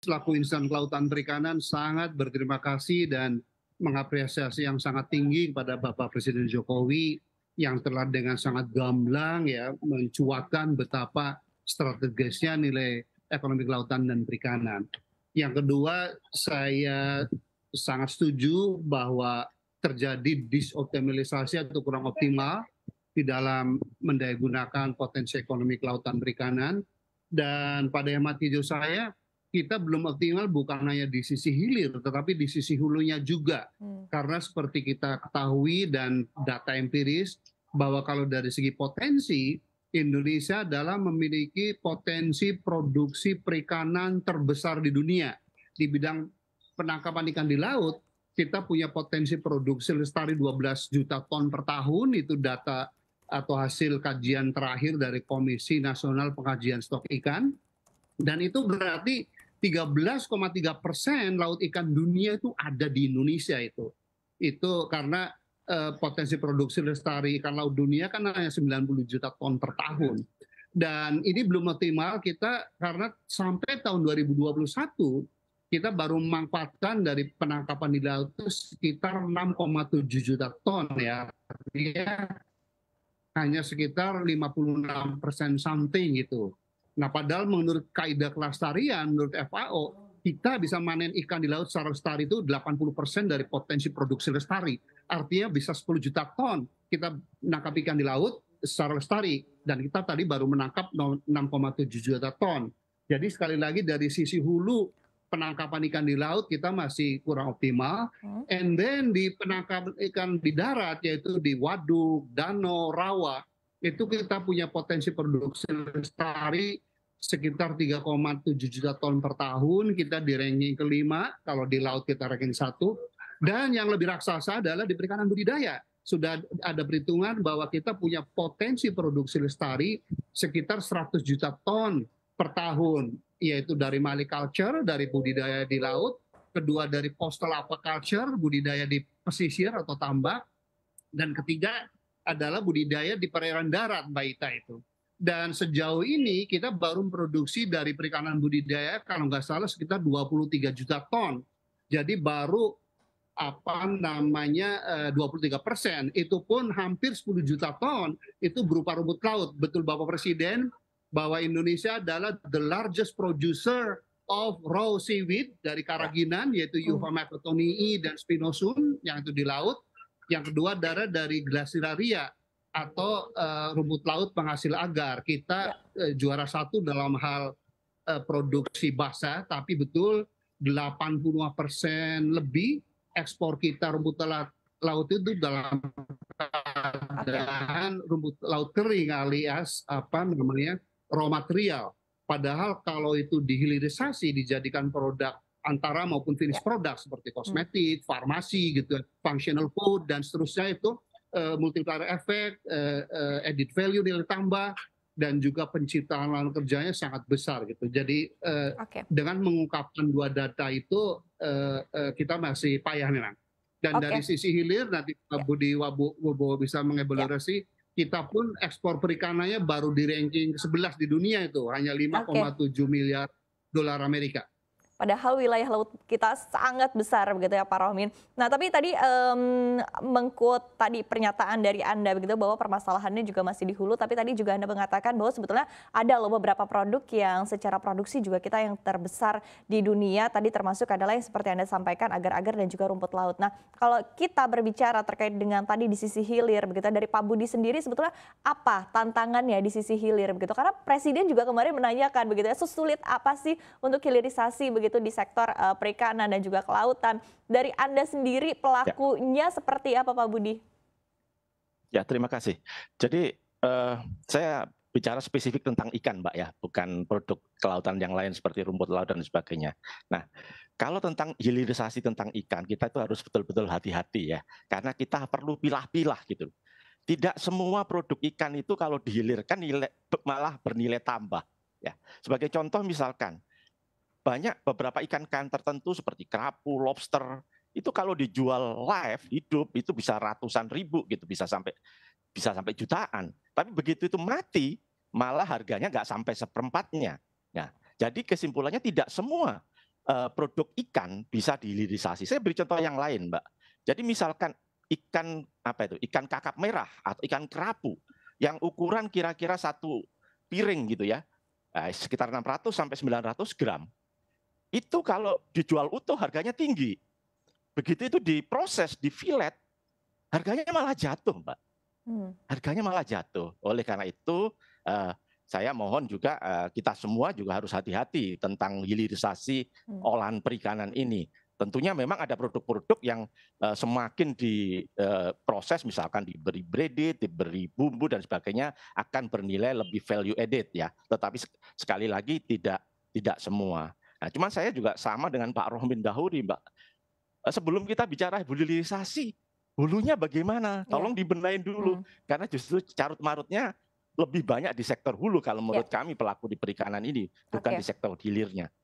selaku insan kelautan perikanan sangat berterima kasih dan mengapresiasi yang sangat tinggi kepada Bapak Presiden Jokowi yang telah dengan sangat gamblang ya mencuatkan betapa strategisnya nilai ekonomi kelautan dan perikanan. Yang kedua, saya sangat setuju bahwa terjadi disoptimalisasi atau kurang optimal di dalam mendayagunakan potensi ekonomi kelautan perikanan. Dan pada hemat hijau saya, kita belum optimal bukan hanya di sisi hilir tetapi di sisi hulunya juga hmm. karena seperti kita ketahui dan data empiris bahwa kalau dari segi potensi Indonesia adalah memiliki potensi produksi perikanan terbesar di dunia di bidang penangkapan ikan di laut kita punya potensi produksi lestari 12 juta ton per tahun itu data atau hasil kajian terakhir dari Komisi Nasional Pengkajian Stok Ikan dan itu berarti 13,3 persen laut ikan dunia itu ada di Indonesia itu. Itu karena eh, potensi produksi lestari ikan laut dunia kan hanya 90 juta ton per tahun. Dan ini belum optimal kita karena sampai tahun 2021 kita baru memanfaatkan dari penangkapan di laut itu sekitar 6,7 juta ton ya. Artinya hanya sekitar 56 persen something gitu Nah, padahal menurut kaidah kelestarian, menurut FAO, kita bisa manen ikan di laut secara lestari itu 80% dari potensi produksi lestari. Artinya bisa 10 juta ton kita menangkap ikan di laut secara lestari. Dan kita tadi baru menangkap 6,7 juta ton. Jadi sekali lagi dari sisi hulu penangkapan ikan di laut kita masih kurang optimal. Hmm. And then di penangkapan ikan di darat yaitu di waduk, danau, rawa itu kita punya potensi produksi lestari sekitar 3,7 juta ton per tahun. Kita di ranking kelima, kalau di laut kita ranking satu. Dan yang lebih raksasa adalah di perikanan budidaya. Sudah ada perhitungan bahwa kita punya potensi produksi lestari sekitar 100 juta ton per tahun. Yaitu dari maliculture, dari budidaya di laut, kedua dari coastal aquaculture, budidaya di pesisir atau tambak, dan ketiga adalah budidaya di perairan darat Mbak itu. Dan sejauh ini kita baru memproduksi dari perikanan budidaya kalau nggak salah sekitar 23 juta ton. Jadi baru apa namanya 23 eh, persen itu pun hampir 10 juta ton itu berupa rumput laut. Betul Bapak Presiden bahwa Indonesia adalah the largest producer of raw seaweed dari Karaginan yaitu Euphemia dan Spinosum yang itu di laut yang kedua darah dari glasiraria atau uh, rumput laut penghasil agar. Kita uh, juara satu dalam hal uh, produksi basah, tapi betul puluh persen lebih ekspor kita rumput laut, laut itu dalam keadaan rumput laut kering alias apa namanya raw material. Padahal kalau itu dihilirisasi dijadikan produk antara maupun finish ya. produk seperti hmm. kosmetik, farmasi gitu, functional food dan seterusnya itu uh, multiplier effect, uh, uh, edit value nilai tambah dan juga penciptaan lapangan kerjanya sangat besar gitu. Jadi uh, eh, okay. dengan mengungkapkan dua data itu uh, uh, kita masih payah nih, Dan okay. dari sisi hilir nanti yeah. Budi Wabu, Wabu bisa mengevaluasi yeah. kita pun ekspor perikanannya baru di ranking 11 di dunia itu hanya 5,7 okay. miliar dolar Amerika. Padahal wilayah laut kita sangat besar begitu ya Pak Rohmin. Nah tapi tadi um, mengkut tadi pernyataan dari Anda begitu bahwa permasalahannya juga masih di hulu. Tapi tadi juga Anda mengatakan bahwa sebetulnya ada loh beberapa produk yang secara produksi juga kita yang terbesar di dunia. Tadi termasuk adalah yang seperti Anda sampaikan agar-agar dan juga rumput laut. Nah kalau kita berbicara terkait dengan tadi di sisi hilir begitu dari Pak Budi sendiri sebetulnya apa tantangannya di sisi hilir begitu? Karena Presiden juga kemarin menanyakan begitu ya, sesulit apa sih untuk hilirisasi begitu begitu di sektor uh, perikanan dan juga kelautan. Dari Anda sendiri ya. pelakunya ya. seperti apa Pak Budi? Ya, terima kasih. Jadi uh, saya bicara spesifik tentang ikan, Mbak ya, bukan produk kelautan yang lain seperti rumput laut dan sebagainya. Nah, kalau tentang hilirisasi tentang ikan, kita itu harus betul-betul hati-hati ya, karena kita perlu pilah-pilah gitu. Tidak semua produk ikan itu kalau dihilirkan nilai, malah bernilai tambah. Ya, sebagai contoh misalkan banyak beberapa ikan ikan tertentu seperti kerapu, lobster itu kalau dijual live hidup itu bisa ratusan ribu gitu bisa sampai bisa sampai jutaan. Tapi begitu itu mati malah harganya nggak sampai seperempatnya. Nah, jadi kesimpulannya tidak semua uh, produk ikan bisa dilirisasi Saya beri contoh yang lain, Mbak. Jadi misalkan ikan apa itu ikan kakap merah atau ikan kerapu yang ukuran kira-kira satu piring gitu ya eh, sekitar 600 sampai 900 gram itu kalau dijual utuh harganya tinggi. Begitu itu diproses, di fillet, harganya malah jatuh, Mbak. Hmm. Harganya malah jatuh. Oleh karena itu, uh, saya mohon juga uh, kita semua juga harus hati-hati tentang hilirisasi hmm. olahan perikanan ini. Tentunya memang ada produk-produk yang uh, semakin diproses, uh, misalkan diberi breaded, diberi bumbu dan sebagainya akan bernilai lebih value added ya. Tetapi sekali lagi tidak tidak semua. Nah, cuman saya juga sama dengan Pak Rohmin Dahuri, Mbak. Eh, sebelum kita bicara hilirisasi, hulunya bagaimana? Iya. Tolong ya. dibenahin dulu, hmm. karena justru carut marutnya lebih banyak di sektor hulu kalau iya. menurut ya. kami pelaku di perikanan ini, bukan okay. di sektor hilirnya.